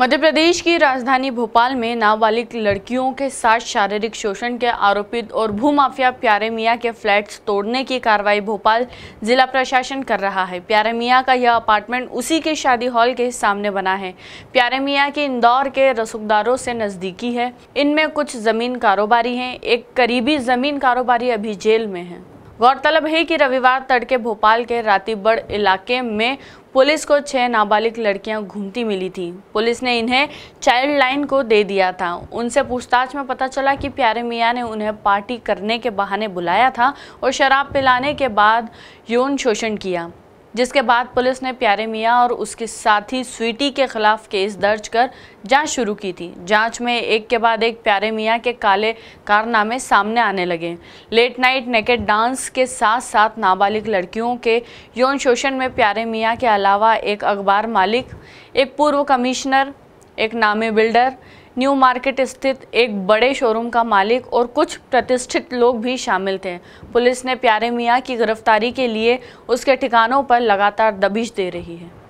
मध्य प्रदेश की राजधानी भोपाल में नाबालिग लड़कियों के साथ शारीरिक शोषण के आरोपित और भूमाफिया प्यारे मियाँ के फ्लैट्स तोड़ने की कार्रवाई भोपाल जिला प्रशासन कर रहा है प्यारे मियाँ का यह अपार्टमेंट उसी के शादी हॉल के सामने बना है प्यारे मियाँ के इंदौर के रसूखदारों से नज़दीकी है इनमें कुछ ज़मीन कारोबारी हैं एक करीबी ज़मीन कारोबारी अभी जेल में है गौरतलब है कि रविवार तड़के भोपाल के रातीबड़ इलाके में पुलिस को छह नाबालिग लड़कियां घूमती मिली थी पुलिस ने इन्हें चाइल्ड लाइन को दे दिया था उनसे पूछताछ में पता चला कि प्यारे मियाँ ने उन्हें पार्टी करने के बहाने बुलाया था और शराब पिलाने के बाद यौन शोषण किया जिसके बाद पुलिस ने प्यारे मियाँ और उसके साथी स्वीटी के खिलाफ केस दर्ज कर जांच शुरू की थी जांच में एक के बाद एक प्यारे मियाँ के काले कारनामे सामने आने लगे लेट नाइट नेकेट डांस के साथ साथ नाबालिग लड़कियों के यौन शोषण में प्यारे मियाँ के अलावा एक अखबार मालिक एक पूर्व कमिश्नर एक नामे बिल्डर न्यू मार्केट स्थित एक बड़े शोरूम का मालिक और कुछ प्रतिष्ठित लोग भी शामिल थे पुलिस ने प्यारे मियाँ की गिरफ्तारी के लिए उसके ठिकानों पर लगातार दबिश दे रही है